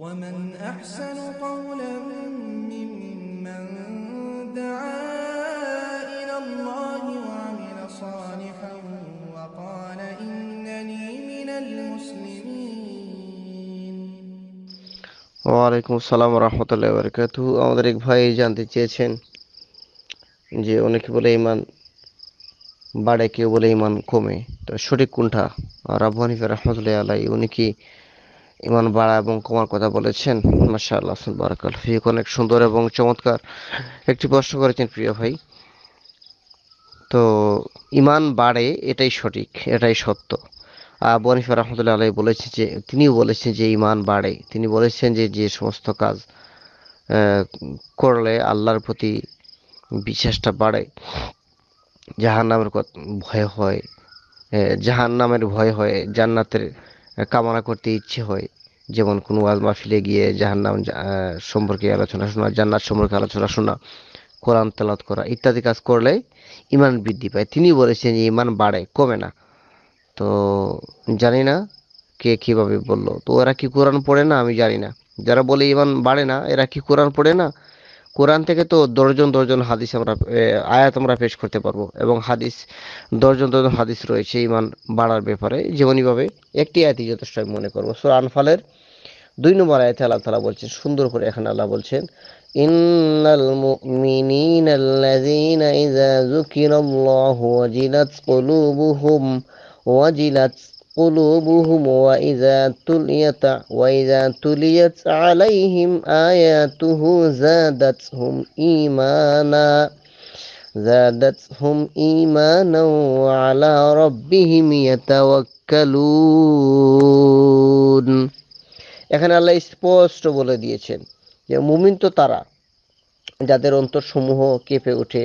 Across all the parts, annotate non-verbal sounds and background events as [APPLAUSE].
ومن أحسن قولا ممن دعا إلى الله وعمل صالحا وقال إنني من المسلمين وعليكم السلام ورحمة الله وبركاته আমাদের এক ভাই জানতে চেয়েছেন যে অনেকে বলে ইমান বাড়ে কেউ বলে ইমান কমে তো সঠিক কোনটা আর আবু হানিফা রহমতুল্লাহ আলাই উনি কি ইমান বাড়া এবং কমার কথা বলেছেন মাসা আল্লাহ বারাকাল ফিক অনেক সুন্দর এবং চমৎকার একটি প্রশ্ন করেছেন প্রিয় ভাই তো ইমান বাড়ে এটাই সঠিক এটাই সত্য বনিফা রহমতুল্লাহ আলাই বলেছেন যে তিনিও বলেছেন যে ইমান বাড়ে তিনি বলেছেন যে যে সমস্ত কাজ করলে আল্লাহর প্রতি বিশ্বাসটা বাড়ে জাহান নামের ভয় হয় জাহান নামের ভয় হয় জান্নাতের কামনা করতে ইচ্ছে হয় যেমন কোনো ওয়াজ মাহফিলে গিয়ে জাহান্নাম সম্পর্কে আলোচনা শোনা জান্নাত সম্পর্কে আলোচনা শোনা কোরআন তেলাত করা ইত্যাদি কাজ করলে ইমান বৃদ্ধি পায় তিনি বলেছেন যে ইমান বাড়ে কমে না তো জানি না কে কীভাবে বলল তো এরা কি কোরআন পড়ে না আমি জানি না যারা বলে ইমান বাড়ে না এরা কি কোরআন পড়ে না কোরআন থেকে তো দশজন দশজন হাদিস আমরা আয়াত আমরা পেশ করতে পারবো এবং হাদিস দশজন দশজন হাদিস রয়েছে ইমান বাড়ার ব্যাপারে যেমনইভাবে একটি আয়াতই যথেষ্ট আমি মনে করবো সো আনফালের দুই নম্বর আয়তে আল্লাহ তালা বলছেন সুন্দর করে এখানে আল্লাহ বলছেন ইন্নাল মুমিনিনা আল্লাযিনা ইযা যুকিরাল্লাহু ওয়াজিলাত কুলুবুহুম ওয়াজিলাত قلوبهم وإذا تليت وإذا تليت عليهم آياته زادتهم إيمانا زادتهم إيمانا وعلى ربهم يتوكلون এখানে আল্লাহ স্পষ্ট বলে দিয়েছেন যে মুমিন তো তারা যাদের অন্তরসমূহ কেঁপে ওঠে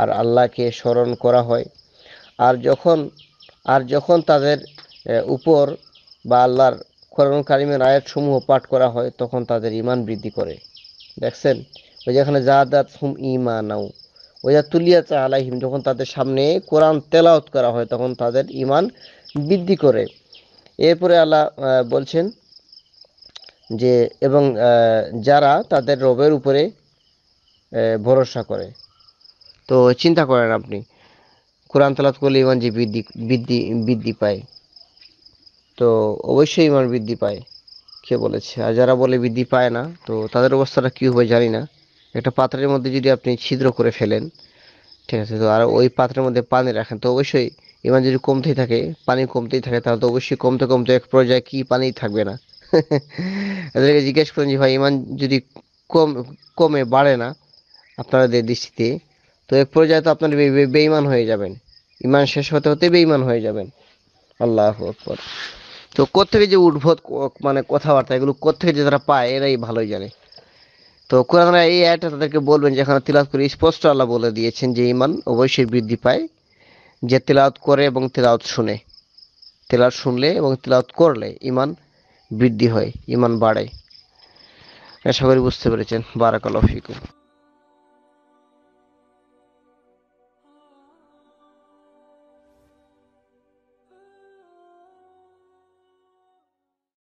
আর আল্লাহকে স্মরণ করা হয় আর যখন আর যখন তাদের উপর বা আল্লাহর কোরআন কারিমের আয়াতসমূহ পাঠ করা হয় তখন তাদের ইমান বৃদ্ধি করে দেখছেন ওই যেখানে জাহাদাত হুম ওই ওইয়া তুলিয়া চা আলাহিম যখন তাদের সামনে কোরআন তেলাওত করা হয় তখন তাদের ইমান বৃদ্ধি করে এরপরে আল্লাহ বলছেন যে এবং যারা তাদের রবের উপরে ভরসা করে তো চিন্তা করেন আপনি কোরআন তালাত করলে ইমান যে বৃদ্ধি বৃদ্ধি বৃদ্ধি পায় তো অবশ্যই ইমান বৃদ্ধি পায় কে বলেছে আর যারা বলে বৃদ্ধি পায় না তো তাদের অবস্থাটা কী হবে জানি না একটা পাত্রের মধ্যে যদি আপনি ছিদ্র করে ফেলেন ঠিক আছে তো আর ওই পাত্রের মধ্যে পানি রাখেন তো অবশ্যই ইমান যদি কমতেই থাকে পানি কমতেই থাকে তাহলে তো অবশ্যই কমতে কমতে এক পর্যায়ে কি পানি থাকবে না [LAUGHS] তাদেরকে জিজ্ঞেস করুন যে ভাই ইমান যদি কম কমে বাড়ে না আপনাদের দৃষ্টিতে তো এক পর্যায়ে তো আপনার বেইমান হয়ে যাবেন ইমান শেষ হতে হতে বেইমান হয়ে যাবেন আল্লাহ আকবর তো কোথেকে যে উদ্ভব মানে কথাবার্তা এগুলো কোথেকে যে তারা পায় এরাই ভালোই জানে তো কোরআনরা এই আয়টা তাদেরকে বলবেন যেখানে তিলাত করে স্পষ্ট আল্লাহ বলে দিয়েছেন যে ইমান অবশ্যই বৃদ্ধি পায় যে তেলাওত করে এবং তেলাওত শুনে তেলাওত শুনলে এবং তেলাওত করলে ইমান বৃদ্ধি হয় ইমান বাড়ে আশা করি বুঝতে পেরেছেন বারাকাল ফিকুম